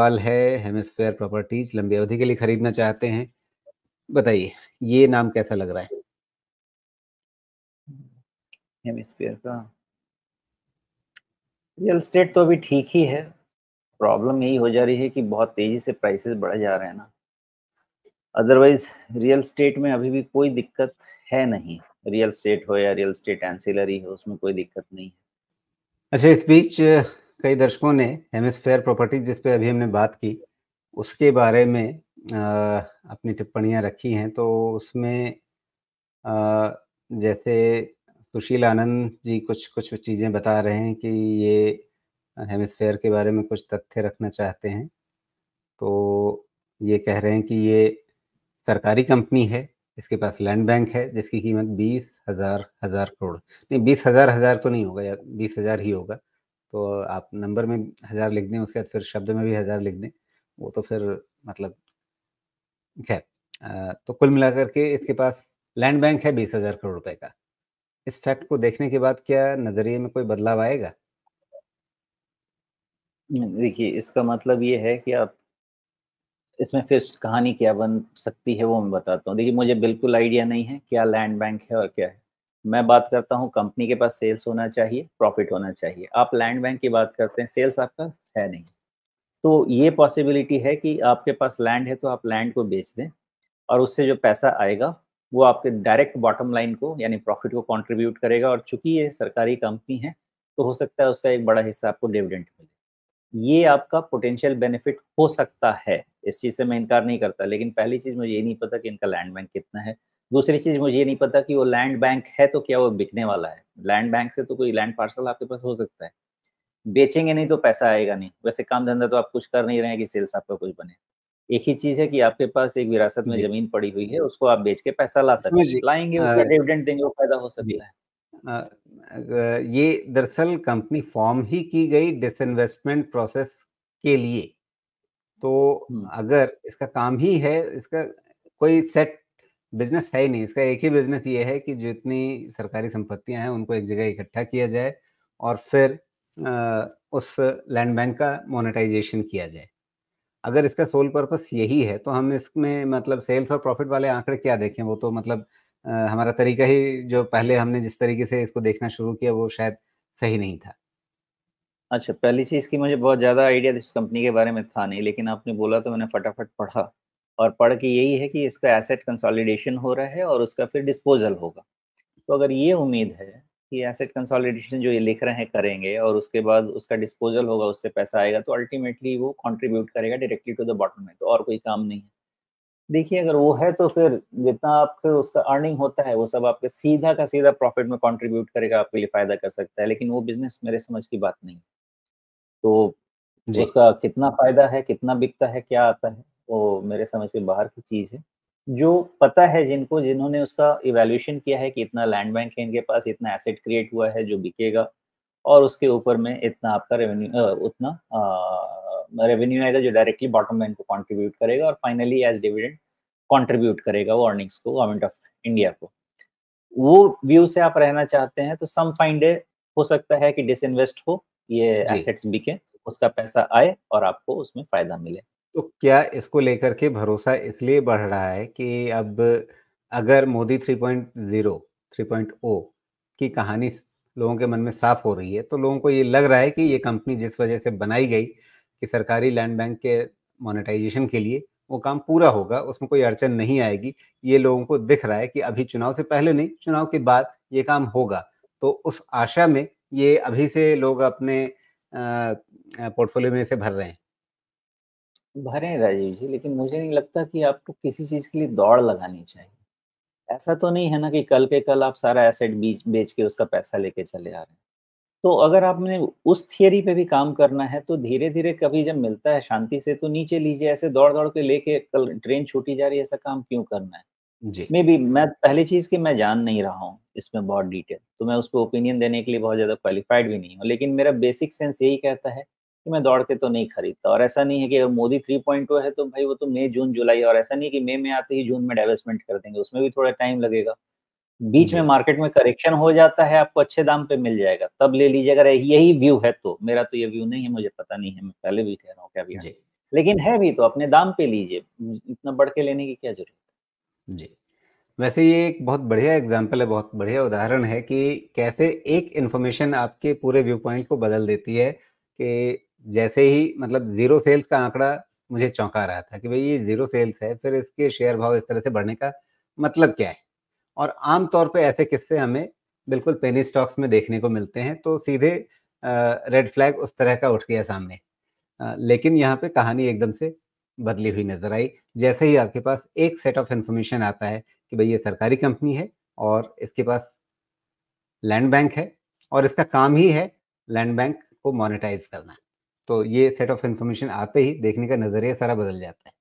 सवाल है hemisphere properties लंबी अवधि के लिए खरीदना चाहते हैं बताइए ये नाम कैसा लग रहा है हेमिस्फेयर का रियल स्टेट तो अभी ठीक ही है प्रॉब्लम यही हो जा रही है कि बहुत तेजी से प्राइसेस बढ़ जा रहे हैं ना अदरवाइज रियल स्टेट में अभी भी कोई दिक्कत है नहीं रियल स्टेट हो या रियल स्टेट एंसिलरी हो उसमें कोई दिक्कत नहीं है अच्छा इस बीच कई दर्शकों ने हेमस्फेयर प्रॉपर्टीज जिस पे अभी हमने बात की उसके बारे में आ, अपनी टिप्पणियां रखी हैं तो उसमें आ, जैसे सुशील आनंद जी कुछ कुछ चीज़ें बता रहे हैं कि ये हेमिसफेयर के बारे में कुछ तथ्य रखना चाहते हैं तो ये कह रहे हैं कि ये सरकारी कंपनी है इसके पास लैंड बैंक है जिसकी कीमत बीस हजार हजार करोड़ नहीं बीस हजार हजार तो नहीं होगा या बीस हजार ही होगा तो आप नंबर में हज़ार लिख दें उसके बाद फिर शब्द में भी हज़ार लिख दें वो तो फिर मतलब खैर तो कुल मिलाकर के इसके पास लैंड बैंक है बीस हज़ार करोड़ रुपए का इस फैक्ट को देखने के बाद क्या नज़रिए में कोई बदलाव आएगा देखिए इसका मतलब ये है कि आप इसमें फिर कहानी क्या बन सकती है वो मैं बताता हूँ देखिए मुझे बिल्कुल आइडिया नहीं है क्या लैंड बैंक है और क्या है मैं बात करता हूँ कंपनी के पास सेल्स होना चाहिए प्रॉफिट होना चाहिए आप लैंड बैंक की बात करते हैं सेल्स आपका है नहीं तो ये पॉसिबिलिटी है कि आपके पास लैंड है तो आप लैंड को बेच दें और उससे जो पैसा आएगा वो आपके डायरेक्ट बॉटम लाइन को यानी प्रॉफिट को कंट्रीब्यूट करेगा और चूंकि ये सरकारी कंपनी है तो हो सकता है उसका एक बड़ा हिस्सा आपको डिविडेंट मिले ये आपका पोटेंशियल बेनिफिट हो सकता है इस चीज़ से मैं इनकार नहीं करता लेकिन पहली चीज़ मुझे ये नहीं पता कि इनका लैंड बैंक कितना है दूसरी चीज मुझे ये नहीं पता कि वो लैंड बैंक है तो क्या वो बिकने वाला है लैंड बैंक से तो कोई लैंड पार्सल आपके पास हो सकता है बेचेंगे नहीं तो पैसा आएगा नहीं वैसे काम धंधा तो आप कुछ कर नहीं रहे कि सेल्स आपका कुछ बने एक ही चीज है कि आपके पास एक विरासत में जमीन पड़ी हुई है उसको आप बेच के पैसा ला सकते लाएंगे उसका डिविडेंड देंगे वो फायदा हो सकता है ये दरअसल कंपनी फॉर्म ही की गई डिसइन्वेस्टमेंट प्रोसेस के लिए तो अगर इसका काम ही है इसका कोई सेट बिजनेस है ही नहीं इसका एक ही बिजनेस ये है कि जितनी सरकारी संपत्तियां हैं उनको एक जगह इकट्ठा किया जाए और फिर आ, उस लैंड बैंक का मोनेटाइजेशन किया जाए अगर इसका सोल पर्पस यही है तो हम इसमें मतलब सेल्स और प्रॉफिट वाले आंकड़े क्या देखें वो तो मतलब आ, हमारा तरीका ही जो पहले हमने जिस तरीके से इसको देखना शुरू किया वो शायद सही नहीं था अच्छा पहली चीज की मुझे बहुत ज्यादा आइडिया इस कंपनी के बारे में था नहीं लेकिन आपने बोला तो मैंने फटाफट पढ़ा और पढ़ के यही है कि इसका एसेट कंसोलिडेशन हो रहा है और उसका फिर डिस्पोजल होगा तो अगर ये उम्मीद है कि एसेट कंसोलिडेशन जो ये लिख रहे हैं करेंगे और उसके बाद उसका डिस्पोजल होगा उससे पैसा आएगा तो अल्टीमेटली वो कंट्रीब्यूट करेगा डायरेक्टली टू द बॉटम में तो और कोई काम नहीं है देखिए अगर वो है तो फिर जितना आपके उसका अर्निंग होता है वो सब आपके सीधा का सीधा प्रॉफिट में कंट्रीब्यूट करेगा आपके लिए फायदा कर सकता है लेकिन वो बिजनेस मेरे समझ की बात नहीं तो उसका कितना फायदा है कितना बिकता है क्या आता है वो मेरे समझ के बाहर की चीज़ है जो पता है जिनको जिन्होंने उसका इवेल्यूशन किया है कि इतना लैंड बैंक है इनके पास इतना एसेट क्रिएट हुआ है जो बिकेगा और उसके ऊपर में इतना आपका रेवेन्यू उतना रेवेन्यू आएगा जो डायरेक्टली बॉटम लाइन को कंट्रीब्यूट करेगा और फाइनली एज डिविडेंड कंट्रीब्यूट करेगा वो अर्निंग्स को गवर्नमेंट ऑफ इंडिया को वो व्यू से आप रहना चाहते हैं तो सम फाइंड हो सकता है कि डिसइन्वेस्ट हो ये एसेट्स बिके उसका पैसा आए और आपको उसमें फायदा मिले तो क्या इसको लेकर के भरोसा इसलिए बढ़ रहा है कि अब अगर मोदी 3.0 3.0 की कहानी लोगों के मन में साफ हो रही है तो लोगों को ये लग रहा है कि ये कंपनी जिस वजह से बनाई गई कि सरकारी लैंड बैंक के मोनेटाइजेशन के लिए वो काम पूरा होगा उसमें कोई अड़चन नहीं आएगी ये लोगों को दिख रहा है कि अभी चुनाव से पहले नहीं चुनाव के बाद ये काम होगा तो उस आशा में ये अभी से लोग अपने पोर्टफोलियो में से भर रहे हैं भरे राजीव जी, लेकिन मुझे नहीं लगता कि आपको किसी चीज़ के लिए दौड़ लगानी चाहिए। ऐसा तो नहीं है ना कि कल के कल आप सारा एसेट बीच बेच के उसका पैसा लेके चले आ रहे हैं। तो अगर आपने उस थियरी पे भी काम करना है तो धीरे-धीरे कभी जब मिलता है शांति से तो नीचे लीजिए, ऐसे दौड़-दौड़ के लेके कल ट्रेन छूटी जा रही है ऐसा काम क्यों करना है? जी। बी मैं पहली चीज़ की मैं जान नहीं रहा हूँ इसमें बहुत डिटेल तो मैं पर ओपिनियन देने के लिए बहुत ज़्यादा क्वालिफ़ाइड भी नहीं हूँ। लेकिन मेरा बेसिक सेंस यही कहता है कि मैं दौड़ के तो नहीं खरीदता और ऐसा नहीं है कि अगर मोदी थ्री पॉइंट है तो भाई वो तो मई जून जुलाई और ऐसा नहीं है कि मई में आते ही जून में डेवेस्टमेंट कर देंगे उसमें भी थोड़ा टाइम लगेगा बीच में मार्केट में करेक्शन हो जाता है आपको अच्छे दाम पे मिल जाएगा तब ले लीजिए अगर यही व्यू है तो मेरा तो ये व्यू नहीं है मुझे पता नहीं है मैं पहले भी कह रहा हूँ क्या भी लेकिन है भी तो अपने दाम पे लीजिए इतना बढ़ के लेने की क्या जरूरत है जी वैसे ये एक बहुत बढ़िया एग्जाम्पल है बहुत बढ़िया उदाहरण है कि कैसे एक इन्फॉर्मेशन आपके पूरे व्यू पॉइंट को बदल देती है कि जैसे ही मतलब जीरो सेल्स का आंकड़ा मुझे चौंका रहा था कि भाई ये जीरो सेल्स है फिर इसके शेयर भाव इस तरह से बढ़ने का मतलब क्या है और आमतौर पर ऐसे किस्से हमें बिल्कुल पेनी स्टॉक्स में देखने को मिलते हैं तो सीधे रेड फ्लैग उस तरह का उठ गया सामने आ, लेकिन यहाँ पे कहानी एकदम से बदली हुई नजर आई जैसे ही आपके पास एक सेट ऑफ इन्फॉर्मेशन आता है कि भाई ये सरकारी कंपनी है और इसके पास लैंड बैंक है और इसका काम ही है लैंड बैंक को मोनेटाइज करना तो ये सेट ऑफ इन्फॉर्मेशन आते ही देखने का नज़रिया सारा बदल जाता है